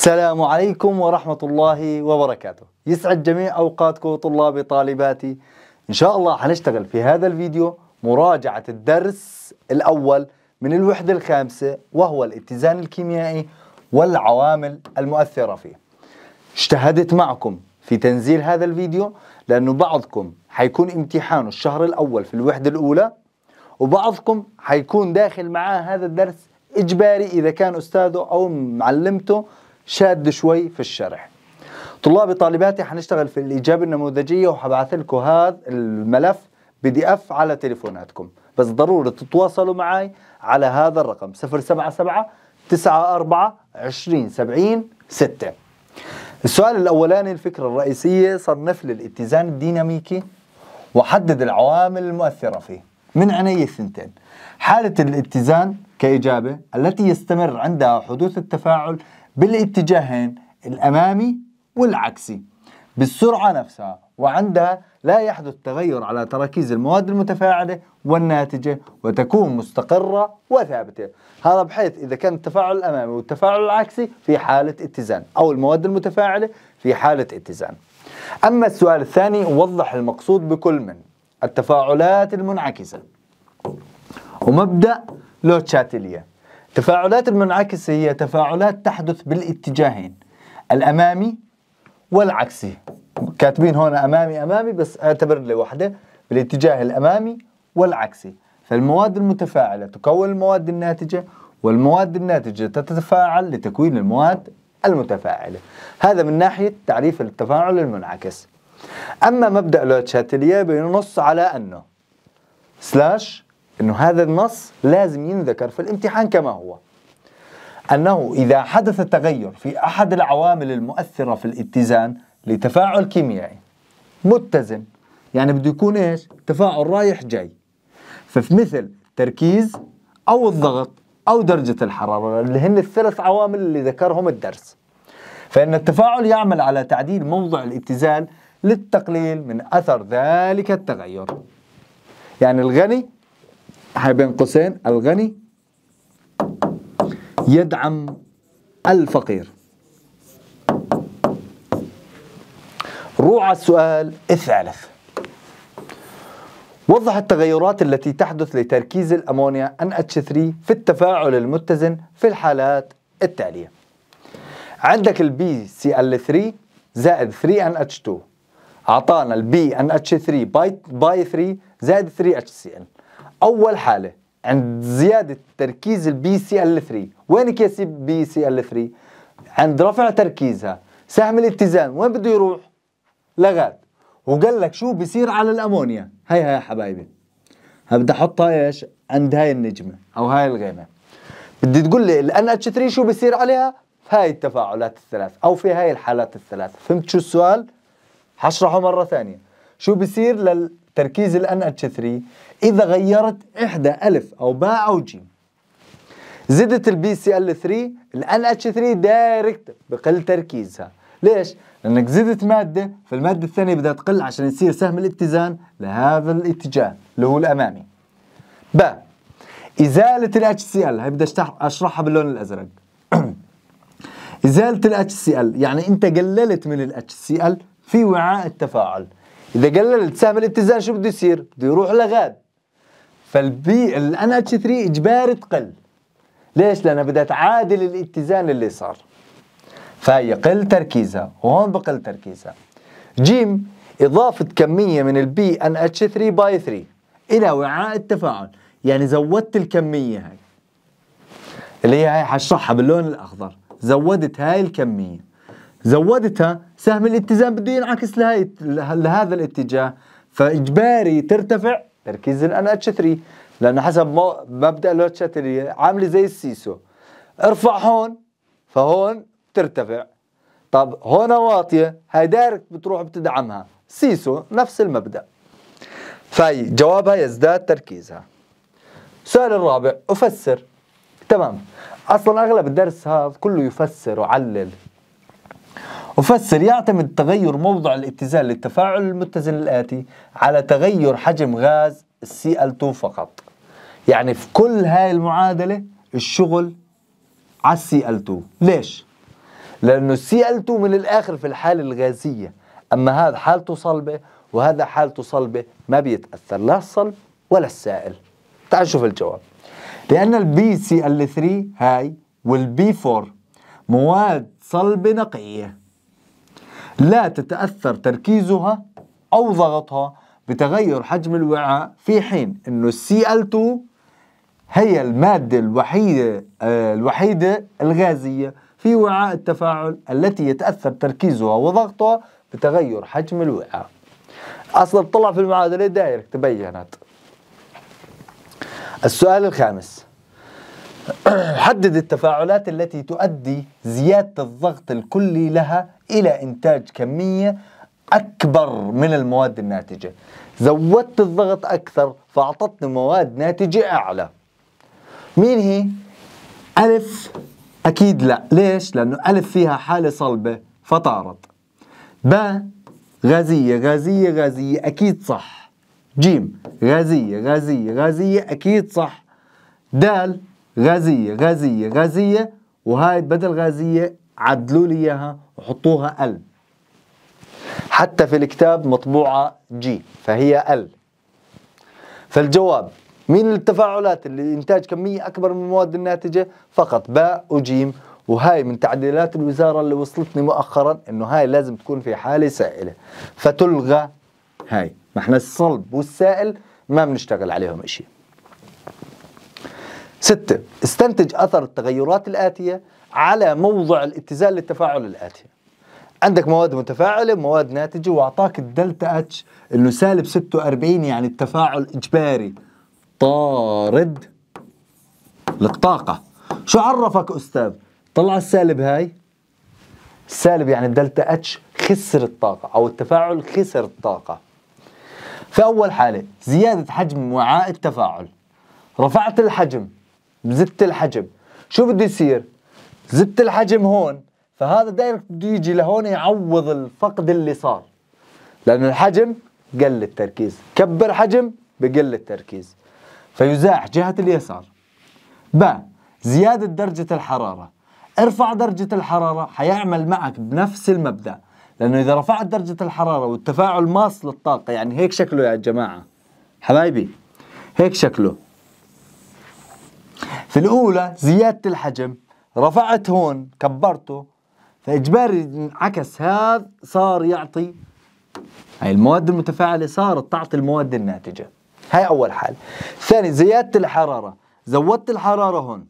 السلام عليكم ورحمة الله وبركاته يسعد جميع أوقاتكم طلابي طالباتي إن شاء الله هنشتغل في هذا الفيديو مراجعة الدرس الأول من الوحدة الخامسة وهو الاتزان الكيميائي والعوامل المؤثرة فيه اجتهدت معكم في تنزيل هذا الفيديو لأنه بعضكم حيكون امتحانه الشهر الأول في الوحدة الأولى وبعضكم حيكون داخل معاه هذا الدرس إجباري إذا كان أستاذه أو معلمته شاد شوي في الشرح طلابي طالباتي حنشتغل في الإجابة النموذجية وحبعث لكم هذا الملف بي دي اف على تليفوناتكم بس ضروري تتواصلوا معي على هذا الرقم 077 94 20 70 6 السؤال الأولاني الفكرة الرئيسية صنف لي الاتزان الديناميكي وحدد العوامل المؤثرة فيه من عيني الثنتين حالة الاتزان كإجابة التي يستمر عندها حدوث التفاعل بالاتجاهين الأمامي والعكسي بالسرعة نفسها وعندها لا يحدث تغير على تراكيز المواد المتفاعلة والناتجة وتكون مستقرة وثابتة هذا بحيث إذا كان التفاعل الأمامي والتفاعل العكسي في حالة اتزان أو المواد المتفاعلة في حالة اتزان أما السؤال الثاني وضح المقصود بكل من التفاعلات المنعكسة ومبدأ لوتشاتيليه تفاعلات المنعكسة هي تفاعلات تحدث بالاتجاهين الأمامي والعكسي كاتبين هون أمامي أمامي بس اعتبر لوحده بالاتجاه الأمامي والعكسي فالمواد المتفاعلة تكون المواد الناتجة والمواد الناتجة تتفاعل لتكوين المواد المتفاعلة هذا من ناحية تعريف التفاعل المنعكس أما مبدأ لوتشاتيليه بينص على أنه سلاش أنه هذا النص لازم ينذكر في الامتحان كما هو أنه إذا حدث تغير في أحد العوامل المؤثرة في الاتزان لتفاعل كيميائي متزن يعني بده يكون إيش؟ تفاعل رايح جاي ففي مثل تركيز أو الضغط أو درجة الحرارة اللي هن الثلاث عوامل اللي ذكرهم الدرس فإن التفاعل يعمل على تعديل موضع الاتزان للتقليل من أثر ذلك التغير يعني الغني بين قوسين الغني يدعم الفقير روعة السؤال الثالث وضح التغيرات التي تحدث لتركيز الأمونيا NH3 في التفاعل المتزن في الحالات التالية عندك البي bcl 3 زائد 3 NH2 أعطانا البي NH3 باي 3 زائد 3 HCl اول حاله عند زياده تركيز البي سي ال 3 وين كيس بي سي ال 3 عند رفع تركيزها سهم الاتزان وين بده يروح لغات وقال لك شو بصير على الامونيا هيها يا حبايبي بدي احطها ايش عند هاي النجمه او هاي الغيمه بدي تقول لي الان NH3 شو بصير عليها في هاي التفاعلات الثلاث او في هاي الحالات الثلاث فهمت شو السؤال هشرحه مره ثانيه شو بصير لل تركيز ال nh 3 اذا غيرت احدى الف او باء او جيم زدت البي سي ال 3 ال nh 3 دايركت بقل تركيزها ليش؟ لانك زدت ماده فالماده الثانيه بدها تقل عشان يصير سهم الاتزان لهذا الاتجاه اللي هو الامامي باء ازاله ال HCL هي بدي اشرحها باللون الازرق ازاله ال HCL يعني انت قللت من ال HCL في وعاء التفاعل اذا قللت سهم الاتزان شو بده يصير؟ بده يروح لغاد فالبي الان اتش 3 اجباري تقل ليش؟ لانها بدها تعادل الاتزان اللي صار فهي قل تركيزها وهون بقل تركيزها جيم إضافة كمية من البي ان اتش 3 باي 3 إلى وعاء التفاعل يعني زودت الكمية هاي اللي هي هاي حشرحها باللون الأخضر زودت هاي الكمية زودتها سهم الاتزان بده ينعكس لهي لهذا الاتجاه فاجباري ترتفع تركيز الان اتش 3 لانه حسب مبدا الاتش 3 عامله زي السيسو ارفع هون فهون بترتفع طب هون واطيه هاي دايركت بتروح بتدعمها سيسو نفس المبدا فهي جوابها يزداد تركيزها السؤال الرابع افسر تمام اصلا اغلب الدرس هذا كله يفسر وعلل أفسر يعتمد تغير موضع الابتزال للتفاعل المتزن الآتي على تغير حجم غاز Cl2 فقط يعني في كل هاي المعادلة الشغل على Cl2 ليش؟ لأنه Cl2 من الآخر في الحالة الغازية أما هذا حالته صلبة وهذا حالته صلبة ما بيتأثر لا الصلب ولا السائل تعال شوف الجواب لأن البي bcl 3 هاي b 4 مواد صلبة نقية لا تتأثر تركيزها أو ضغطها بتغير حجم الوعاء في حين أنه السي cl 2 هي المادة الوحيدة آه، الوحيدة الغازية في وعاء التفاعل التي يتأثر تركيزها وضغطها بتغير حجم الوعاء أصلا طلع في المعادلة دايركت تبينت السؤال الخامس حدد التفاعلات التي تؤدي زيادة الضغط الكلي لها إلى إنتاج كمية أكبر من المواد الناتجة زودت الضغط أكثر فأعطتني مواد ناتجة أعلى مين هي؟ ألف أكيد لا ليش؟ لأنه ألف فيها حالة صلبة فطارت باء غازية غازية غازية أكيد صح جيم غازية غازية غازية أكيد صح دال غازية غازية غازية وهاي بدل غازية عدلوا لي إياها وحطوها ال حتى في الكتاب مطبوعة جي فهي ال فالجواب مين التفاعلات اللي إنتاج كمية أكبر من المواد الناتجة فقط باء وجيم وهاي من تعديلات الوزارة اللي وصلتني مؤخرا إنه هاي لازم تكون في حالة سائلة فتلغى هاي ما احنا الصلب والسائل ما بنشتغل عليهم شيء ستة استنتج أثر التغيرات الآتية على موضع الاتزان للتفاعل الآتي عندك مواد متفاعلة مواد ناتجة وأعطاك الدلتا اتش إنه سالب 46 يعني التفاعل إجباري طارد للطاقة شو عرفك أستاذ طلع السالب هاي السالب يعني الدلتا اتش خسر الطاقة أو التفاعل خسر الطاقة في أول حالة زيادة حجم وعاء التفاعل رفعت الحجم زدت الحجم شو بده يصير زدت الحجم هون فهذا دايركت بده يجي لهون يعوض الفقد اللي صار لأن الحجم قل التركيز كبر حجم بقل التركيز فيزاح جهة اليسار ب زيادة درجة الحرارة ارفع درجة الحرارة حيعمل معك بنفس المبدأ لأنه إذا رفعت درجة الحرارة والتفاعل ماص للطاقة يعني هيك شكله يا جماعة حبايبي هيك شكله في الأولى زيادة الحجم رفعت هون كبرته فإجباري انعكس هذا صار يعطي هاي المواد المتفاعلة صارت تعطي المواد الناتجة هاي أول حال ثاني زيادة الحرارة زودت الحرارة هون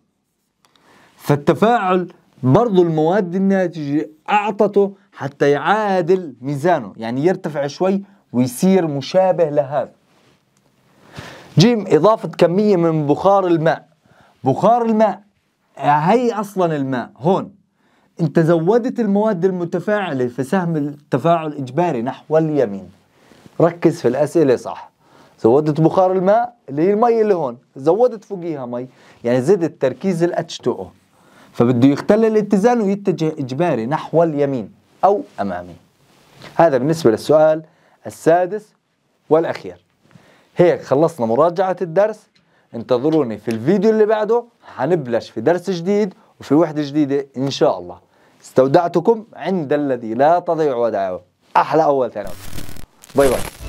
فالتفاعل برضو المواد الناتجة أعطته حتى يعادل ميزانه يعني يرتفع شوي ويصير مشابه لهذا جيم إضافة كمية من بخار الماء بخار الماء هي اصلا الماء هون انت زودت المواد المتفاعله في سهم التفاعل الاجباري نحو اليمين ركز في الاسئله صح زودت بخار الماء اللي هي المي اللي هون زودت فوقيها مي يعني زدت تركيز الاتش تو 2 فبده يختل الاتزان ويتجه اجباري نحو اليمين او امامي هذا بالنسبه للسؤال السادس والاخير هيك خلصنا مراجعه الدرس انتظروني في الفيديو اللي بعده حنبلش في درس جديد وفي وحدة جديدة إن شاء الله استودعتكم عند الذي لا تضيع ودعه أحلى أول ثانوي باي باي